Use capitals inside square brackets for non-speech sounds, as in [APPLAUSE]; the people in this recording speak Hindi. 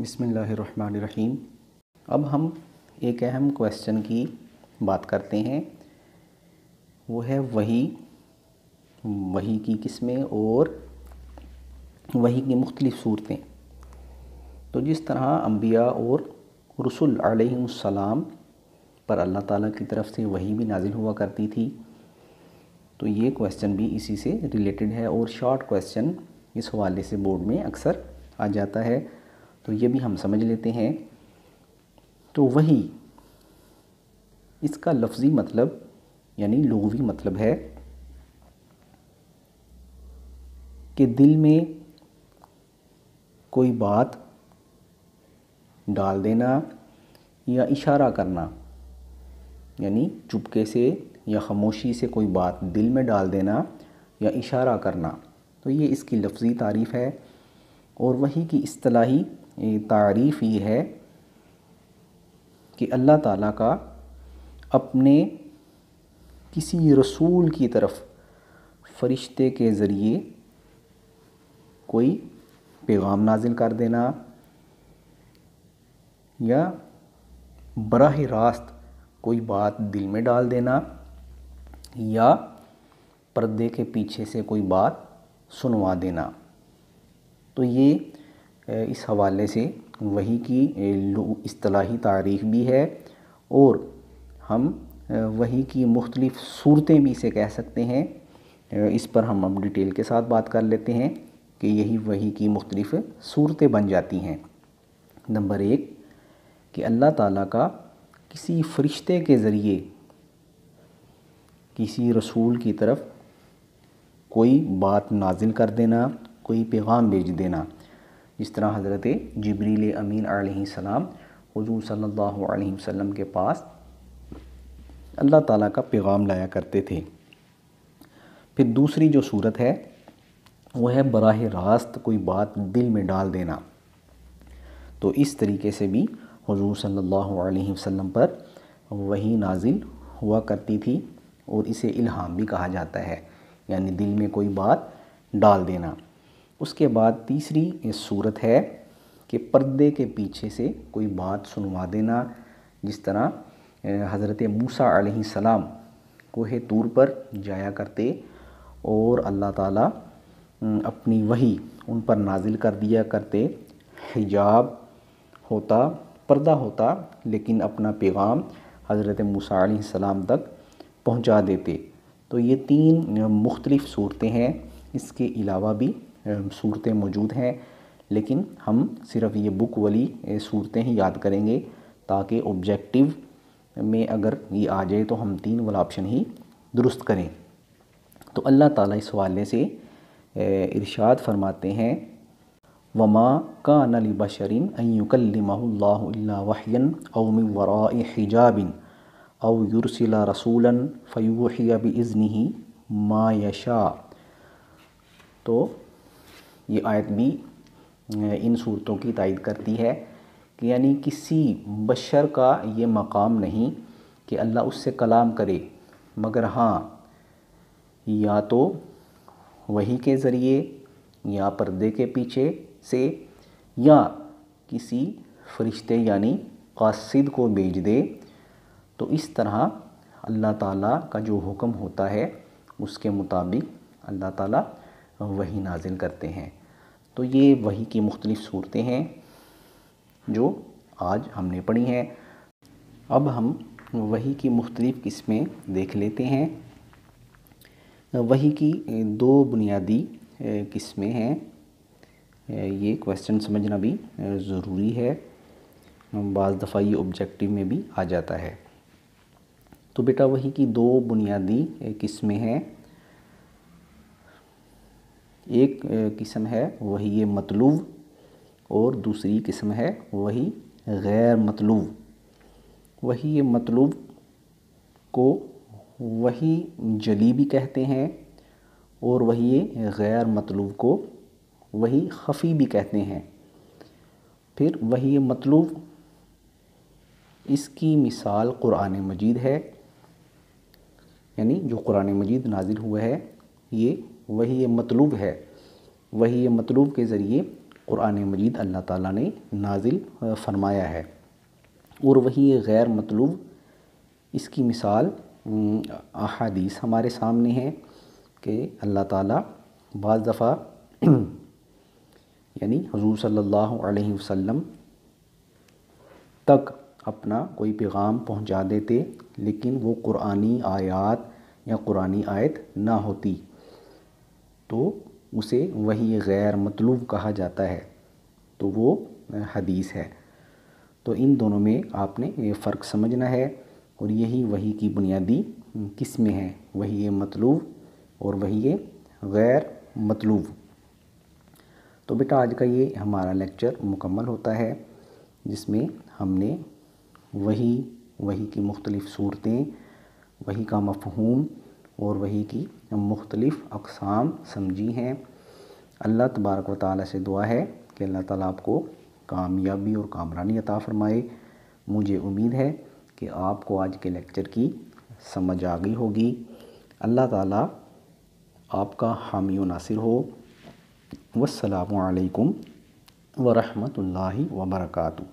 बिसमीम अब हम एक अहम क्वेश्चन की बात करते हैं वो है वही वही की किस्में और वही की मुख्तलिफ़ सूरतें तो जिस तरह अम्बिया और रसुल सलाम पर अल्लाह ताला की तरफ से वही भी नाजिल हुआ करती थी तो ये क्वेश्चन भी इसी से रिलेटेड है और शॉर्ट क्वेश्चन इस हवाले से बोर्ड में अक्सर आ जाता है तो ये भी हम समझ लेते हैं तो वही इसका लफ्ज़ी मतलब यानी लोगवी मतलब है कि दिल में कोई बात डाल देना या इशारा करना यानी चुपके से या खामोशी से कोई बात दिल में डाल देना या इशारा करना तो ये इसकी लफ्ज़ी तारीफ़ है और वही की अतलाही तारीफ़ ये है कि अल्लाह ताला का अपने किसी रसूल की तरफ फरिश्ते के ज़रिए कोई पैगाम नाजिल कर देना या बरह रास्त कोई बात दिल में डाल देना या पर्दे के पीछे से कोई बात सुनवा देना तो ये इस हवाले से वही की असलाही तारीख़ भी है और हम वही की मुख्तलिफ़ सूरतें भी इसे कह सकते हैं इस पर हम अब डिटेल के साथ बात कर लेते हैं कि यही वही की मुख्तलिफ़ सूरतें बन जाती हैं नंबर एक कि अल्लाह ताला का किसी फ़रिश्ते के ज़रिए किसी रसूल की तरफ कोई बात नाजिल कर देना कोई पैगाम भेज देना जिस तरह हज़रत जबरील अमीन आसमाम हजूर सल्ला वसम के पास अल्लाह ताला का पैगाम लाया करते थे फिर दूसरी जो सूरत है वो है बरह रास्त कोई बात दिल में डाल देना तो इस तरीके से भी हजूर सल्लल्लाहु अलैहि पर वही नाजिल हुआ करती थी और इसे इल्हाम भी कहा जाता है यानी दिल में कोई बात डाल देना उसके बाद तीसरी सूरत है कि पर्दे के पीछे से कोई बात सुनवा देना जिस तरह हज़रत मूसा सलाम कोहे तूर पर जाया करते और अल्लाह ताला अपनी वही उन पर नाजिल कर दिया करते हिजाब होता पर्दा होता लेकिन अपना पैगाम हज़रत मूसा सलाम तक पहुंचा देते तो ये तीन मुख्तलिफ़ सूरतें हैं इसके अलावा भी सूरतें मौजूद हैं लेकिन हम सिर्फ ये बुक वाली सूरतें ही याद करेंगे ताकि ऑब्जेक्टिव में अगर ये आ जाए तो हम तीन वाला ऑप्शन ही दुरुस्त करें तो अल्लाह ताला इस हवाले से इरशाद फरमाते हैं वमा का नली बशरिन अयुकल्ला वाहन अवम वरा हिजाबिन अव युरसिला रसूलन फ़यूहिया बज़नी यशा तो ये आयत भी इन सूरतों की तायद करती है कि यानी किसी बशर का ये मकाम नहीं कि अल्लाह उससे कलाम करे मगर हाँ या तो वही के ज़रिए या पर्दे के पीछे से या किसी फरिश्ते यानी कासिद को भेज दे तो इस तरह अल्लाह ताला का जो हुक्म होता है उसके मुताबिक अल्लाह ताला वही नाजिल करते हैं तो ये वही की मुख्तलिफ़ सूरतें हैं जो आज हमने पढ़ी हैं अब हम वही की मुख्तलिफ़ किस्में देख लेते हैं वही की दो बुनियादी किस्में हैं ये क्वेश्चन समझना भी ज़रूरी है बज़ दफ़ा ये ऑब्जेक्टिव में भी आ जाता है तो बेटा वही की दो बुनियादी किस्में हैं एक किस्म है वही ये मतलूब और दूसरी किस्म है वही गैर मतलूब वही ये मतलूब को वही जलीबी कहते हैं और वही ये गैर मतलूब को वही खफ़ी भी कहते हैं फिर वही मतलूब इसकी मिसाल क़ुरान मजीद है यानी जो कुरान मजीद नाजिल हुआ है ये वही मतलूब है वही मतलूब के ज़रिए क़ुरान मजीद अल्लाह ताला ने नाजिल फरमाया है और वही गैर मतलूब इसकी मिसाल अहादीस हमारे सामने है कि अल्लाह ताला बाज़ दफ़ा [CLEARS THROAT] यानी हजूर सल्लल्लाहु अलैहि वसल्लम तक अपना कोई पैगाम पहुंचा देते लेकिन वो कुरानी आयात या कुरानी आयत ना होती तो उसे वही गैर मतलूब कहा जाता है तो वो हदीस है तो इन दोनों में आपने ये फ़र्क समझना है और यही वही की बुनियादी किस्में हैं वही ये मतलूब और वही ये गैर मतलूब तो बेटा आज का ये हमारा लेक्चर मुकम्मल होता है जिसमें हमने वही वही की मुख्तलिफ़ सूरतें वही का मफहूम और वही की मुख्तलिफ़ अकसाम समझी हैं अल्लाह तबारक व ताली से दुआ है कि अल्लाह ताली आपको कामयाबी और कामरानी अता फ़रमाए मुझे उम्मीद है कि आपको आज के लेक्चर की समझ आ गई होगी अल्लाह ताला आपका हामी नासिर हो वसलाम अलैकुम वरहमतुल्लाहि वबरकातु